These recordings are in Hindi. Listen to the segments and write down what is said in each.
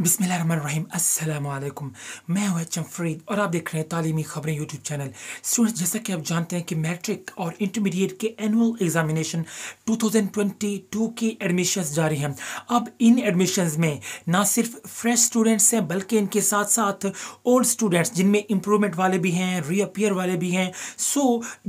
बिसमीम अल्लाम मैं हूं एच फरीद और आप देख रहे हैं तालीमी ख़बरें यूट्यूब चैनल स्टूडेंट्स जैसा कि आप जानते हैं कि मैट्रिक और इंटरमीडिएट के एनुअल एग्जामिनेशन 2022 की एडमिशन्स जारी हैं अब इन एडमिशन्स में ना सिर्फ फ्रेश स्टूडेंट्स हैं बल्कि इनके साथ साथ ओल्ड स्टूडेंट्स जिनमें इम्प्रूवमेंट वाले भी हैं रीअपियर वाले भी हैं सो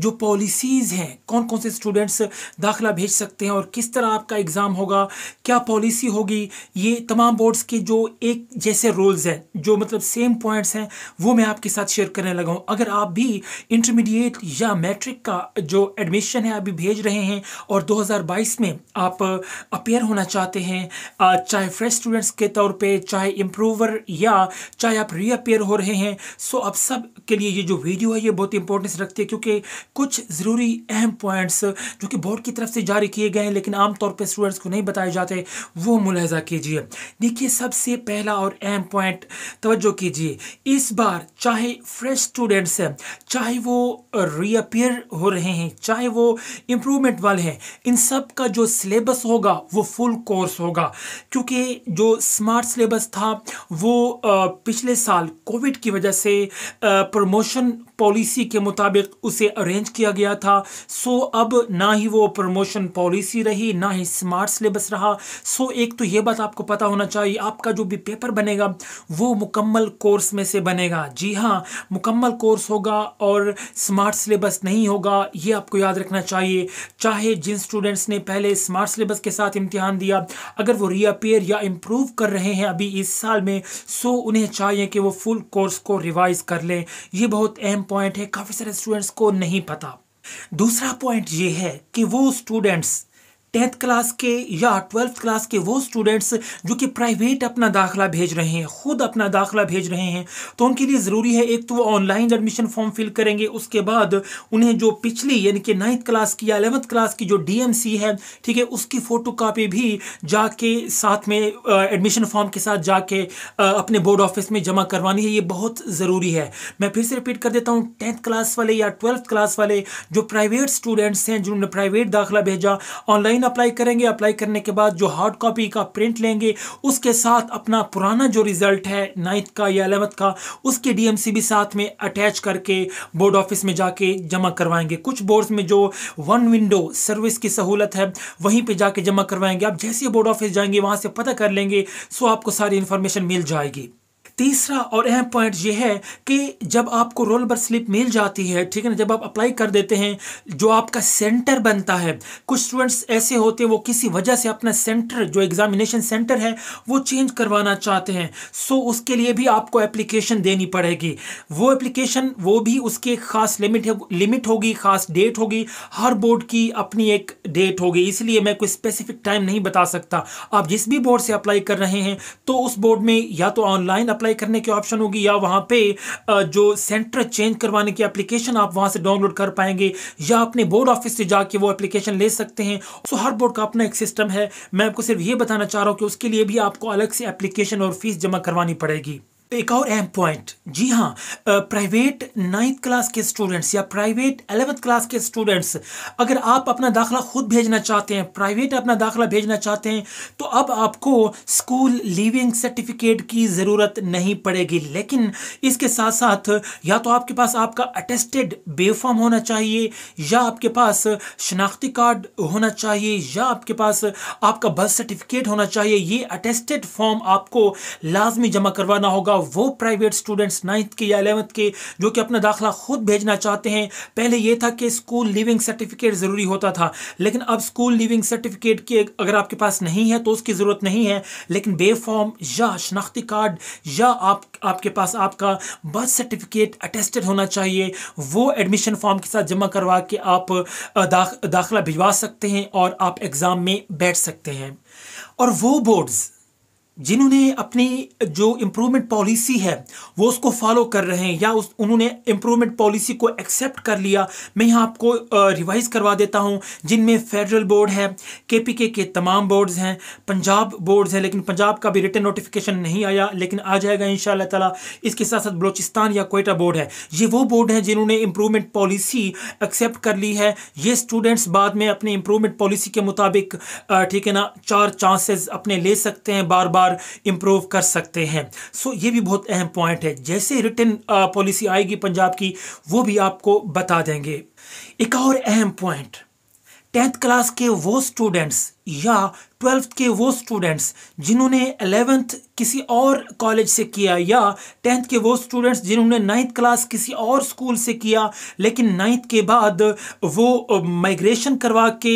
जो पॉलिसीज़ हैं कौन कौन से स्टूडेंट्स दाखिला भेज सकते हैं और किस तरह आपका एग्ज़ाम होगा क्या पॉलिसी होगी ये तमाम बोर्ड्स के जो एक जैसे रोल्स हैं जो मतलब सेम पॉइंट्स हैं वो मैं आपके साथ शेयर करने लगा हूँ अगर आप भी इंटरमीडिएट या मैट्रिक का जो एडमिशन है अभी भेज रहे हैं और 2022 में आप अपेयर uh, होना चाहते हैं uh, चाहे फ्रेश स्टूडेंट्स के तौर पे चाहे इम्प्रूवर या चाहे आप रीअपेयर हो रहे हैं सो आप सब के लिए ये जो वीडियो है ये बहुत इंपॉर्टेंस रखती है क्योंकि कुछ ज़रूरी अहम पॉइंट्स जो कि बोर्ड की तरफ से जारी किए गए हैं लेकिन आमतौर पर स्टूडेंट्स को नहीं बताए जाते वो मुलहजा कीजिए देखिए सबसे पहला और अहम पॉइंट तवज्जो कीजिए इस बार चाहे फ्रेश स्टूडेंट्स हैं चाहे वो रीअपियर हो रहे हैं चाहे वो इम्प्रूवमेंट वाले हैं इन सब का जो सिलेबस होगा वो फुल कोर्स होगा क्योंकि जो स्मार्ट सिलेबस था वो पिछले साल कोविड की वजह से प्रमोशन पॉलिसी के मुताबिक उसे अरेंज किया गया था सो अब ना ही वो प्रमोशन पॉलिसी रही ना ही स्मार्ट सिलेबस रहा सो एक तो ये बात आपको पता होना चाहिए आपका जो भी पेपर बनेगा वो मुकम्मल कोर्स में से बनेगा जी हाँ मुकम्मल कोर्स होगा और स्मार्ट सिलेबस नहीं होगा ये आपको याद रखना चाहिए चाहे जिन स्टूडेंट्स ने पहले स्मार्ट सिलेबस के साथ इम्तिहान दिया अगर वो रीअपेयर या इम्प्रूव कर रहे हैं अभी इस साल में सो उन्हें चाहिए कि वो फुल कोर्स को रिवाइज़ कर लें ये बहुत अहम पॉइंट है काफ़ी सारे स्टूडेंट्स को नहीं पता दूसरा पॉइंट ये है कि वो स्टूडेंट्स टेंथ क्लास के या ट्वेल्थ क्लास के वो स्टूडेंट्स जो कि प्राइवेट अपना दाखिला भेज रहे हैं ख़ुद अपना दाखिला भेज रहे हैं तो उनके लिए ज़रूरी है एक तो वो ऑनलाइन एडमिशन फॉर्म फिल करेंगे उसके बाद उन्हें जो पिछली यानी कि नाइन्थ क्लास की या अलेवंथ क्लास की जो डी है ठीक है उसकी फ़ोटो भी जाके साथ में एडमिशन फॉर्म के साथ जाके अपने बोर्ड ऑफिस में जमा करवानी है ये बहुत ज़रूरी है मैं फिर से रिपीट कर देता हूँ टेंथ क्लास वाले या ट्वेल्थ क्लास वाले जो प्राइवेट स्टूडेंट्स हैं जिन्होंने प्राइवेट दाखिला भेजा ऑनलाइन ऑनलाइन अप्लाई करेंगे अप्लाई करने के बाद जो हार्ड कॉपी का प्रिंट लेंगे उसके साथ अपना पुराना जो रिजल्ट है नाइन्थ का या अलेवंथ का उसके डी भी साथ में अटैच करके बोर्ड ऑफिस में जाके जमा करवाएंगे कुछ बोर्ड्स में जो वन विंडो सर्विस की सहूलत है वहीं पर जाके जमा करवाएंगे आप जैसे बोर्ड ऑफिस जाएंगे वहां से पता कर लेंगे सो आपको सारी इंफॉर्मेशन मिल जाएगी तीसरा और अहम पॉइंट ये है कि जब आपको रोल नंबर स्लिप मिल जाती है ठीक है ना जब आप अप्लाई कर देते हैं जो आपका सेंटर बनता है कुछ स्टूडेंट्स ऐसे होते हैं वो किसी वजह से अपना सेंटर जो एग्जामिनेशन सेंटर है वो चेंज करवाना चाहते हैं सो उसके लिए भी आपको एप्लीकेशन देनी पड़ेगी वो एप्लीकेशन वो भी उसकी एक ख़ास लिमिट है लिमिट होगी ख़ास डेट होगी हर बोर्ड की अपनी एक डेट होगी इसलिए मैं कोई स्पेसिफिक टाइम नहीं बता सकता आप जिस भी बोर्ड से अप्लाई कर रहे हैं तो उस बोर्ड में या तो ऑनलाइन अप्लाई अप्लाई करने की ऑप्शन होगी या वहाँ पे जो सेंटर चेंज करवाने की एप्लीकेशन आप वहाँ से डाउनलोड कर पाएंगे या अपने बोर्ड ऑफिस से जाके वो एप्लीकेशन ले सकते हैं सो हर बोर्ड का अपना एक सिस्टम है मैं आपको सिर्फ ये बताना चाह रहा हूँ कि उसके लिए भी आपको अलग से एप्लीकेशन और फीस जमा करवानी पड़ेगी एक और अहम पॉइंट जी हाँ प्राइवेट नाइन्थ क्लास के स्टूडेंट्स या प्राइवेट एलेवंथ क्लास के स्टूडेंट्स अगर आप अपना दाखला खुद भेजना चाहते हैं प्राइवेट अपना दाखला भेजना चाहते हैं तो अब आपको स्कूल लीविंग सर्टिफिकेट की ज़रूरत नहीं पड़ेगी लेकिन इसके साथ साथ या तो आपके पास आपका अटेस्टेड बेफॉर्म होना चाहिए या आपके पास शनाख्ती कार्ड होना चाहिए या आपके पास आपका बर्थ सर्टिफिकेट होना चाहिए ये अटेस्टेड फॉर्म आपको लाजमी जमा करवाना होगा वो प्राइवेट स्टूडेंट्स नाइन्थ के या अलेवंथ के जो कि अपना दाखिला खुद भेजना चाहते हैं पहले ये था कि स्कूल लिविंग सर्टिफिकेट ज़रूरी होता था लेकिन अब स्कूल लिविंग सर्टिफिकेट की अगर आपके पास नहीं है तो उसकी ज़रूरत नहीं है लेकिन बे फॉर्म या शनाख्ती कार्ड या आप आपके पास आपका बर्थ सर्टिफिकेट अटेस्टेड होना चाहिए वो एडमिशन फॉर्म के साथ जमा करवा के आप दाख, दाखिला भिजवा सकते हैं और आप एग्ज़ाम में बैठ सकते हैं और वो बोर्ड्स जिन्होंने अपनी जो इम्प्रूवमेंट पॉलिसी है वो उसको फॉलो कर रहे हैं या उस उन्होंने इम्प्रूवमेंट पॉलिसी को एक्सेप्ट कर लिया मैं यहाँ आपको रिवाइज करवा देता हूँ जिनमें फेडरल बोर्ड है केपीके के तमाम बोर्ड्स हैं पंजाब बोर्ड्स हैं लेकिन पंजाब का भी रिटर्न नोटिफिकेशन नहीं आया लेकिन आ जाएगा इन ताला इसके साथ साथ बलोचिस्तान या कोयटा बोर्ड है ये वो बोर्ड हैं जिन्होंने इम्प्रूवमेंट पॉलिसी एक्सेप्ट कर ली है ये स्टूडेंट्स बाद में अपने इम्प्रूवमेंट पॉलिसी के मुताबिक ठीक है ना चार चांसेस अपने ले सकते हैं बार बार और इम्प्रूव कर सकते हैं सो ये भी बहुत अहम पॉइंट है जैसे रिटर्न पॉलिसी uh, आएगी पंजाब की वो भी आपको बता देंगे एक और अहम पॉइंट टेंथ क्लास के वो स्टूडेंट्स या ट्वेल्थ के वो स्टूडेंट्स जिन्होंने एलेवेंथ किसी और कॉलेज से किया या टेंथ के वो स्टूडेंट्स जिन्होंने नाइन्थ क्लास किसी और स्कूल से किया लेकिन नाइन्थ के बाद वो माइग्रेशन करवा के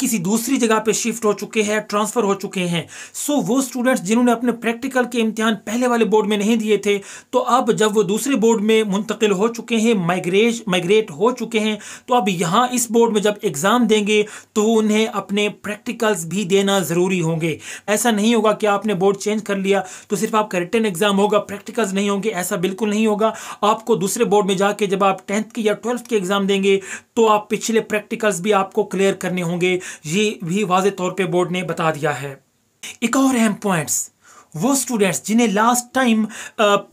किसी दूसरी जगह पे शिफ्ट हो चुके हैं ट्रांसफ़र हो चुके हैं सो वो स्टूडेंट्स जिन्होंने अपने प्रैक्टिकल के इम्तहान पहले वाले बोर्ड में नहीं दिए थे तो अब जब वो दूसरे बोर्ड में मुंतकिल हो चुके हैं माइग्रेश माइग्रेट हो चुके हैं तो अब यहाँ इस बोर्ड में जब एग्ज़ाम देंगे तो उन्हें अपने प्रैक्टिकल प्रैक्टिकल्स भी देना ज़रूरी होंगे ऐसा नहीं होगा कि आपने बोर्ड चेंज कर लिया तो सिर्फ आपका रिटर्न एग्जाम होगा प्रैक्टिकल्स नहीं होंगे ऐसा बिल्कुल नहीं होगा आपको दूसरे बोर्ड में जाके जब आप टेंथ के या ट्वेल्थ के एग्ज़ाम देंगे तो आप पिछले प्रैक्टिकल्स भी आपको क्लियर करने होंगे ये भी वाजे तौर पर बोर्ड ने बता दिया है एक और अहम पॉइंट्स वो स्टूडेंट्स जिन्हें लास्ट टाइम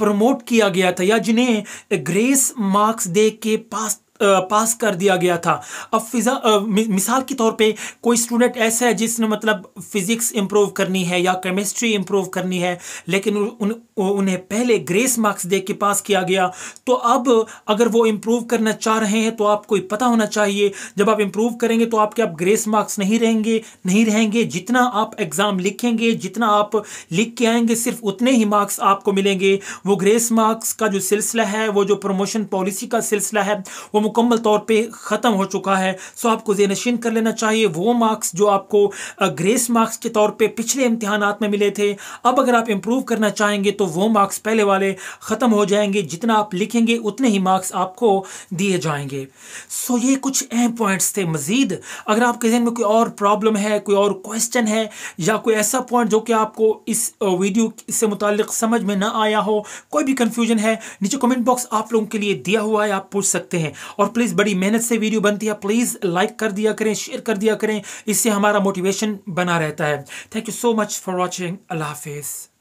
प्रमोट किया गया था या जिन्हें ग्रेस मार्क्स दे के पास पास कर दिया गया था अब फिजा मि, मिसाल के तौर पे कोई स्टूडेंट ऐसा है जिसने मतलब फ़िज़िक्स इम्प्रूव करनी है या केमिस्ट्री इम्प्रूव करनी है लेकिन उन, उन्हें पहले ग्रेस मार्क्स दे के पास किया गया तो अब अगर वो इम्प्रूव करना चाह रहे हैं तो आपको पता होना चाहिए जब आप इम्प्रूव करेंगे तो आपके आप ग्रेस मार्क्स नहीं रहेंगे नहीं रहेंगे जितना आप एग्ज़ाम लिखेंगे जितना आप लिख के आएंगे सिर्फ उतने ही मार्क्स आपको मिलेंगे वो ग्रेस मार्क्स का जो सिलसिला है वो जो प्रमोशन पॉलिसी का सिलसिला है वो मुकम्मल तौर पे ख़त्म हो चुका है सो आपको नशीन कर लेना चाहिए वो मार्क्स जो आपको ग्रेस मार्क्स के तौर पे पिछले इम्तहान में मिले थे अब अगर आप इम्प्रूव करना चाहेंगे तो वो मार्क्स पहले वाले ख़त्म हो जाएंगे जितना आप लिखेंगे उतने ही मार्क्स आपको दिए जाएंगे सो ये कुछ अहम पॉइंट्स थे मज़ीद अगर आपके जहन में कोई और प्रॉब्लम है कोई और क्वेश्चन है या कोई ऐसा पॉइंट जो कि आपको इस वीडियो से मुतल समझ में ना आया हो कोई भी कन्फ्यूजन है नीचे कमेंट बॉक्स आप लोगों के लिए दिया हुआ है आप पूछ सकते हैं और प्लीज़ बड़ी मेहनत से वीडियो बनती है प्लीज़ लाइक कर दिया करें शेयर कर दिया करें इससे हमारा मोटिवेशन बना रहता है thank you so much for watching अल्लाह हाफिज़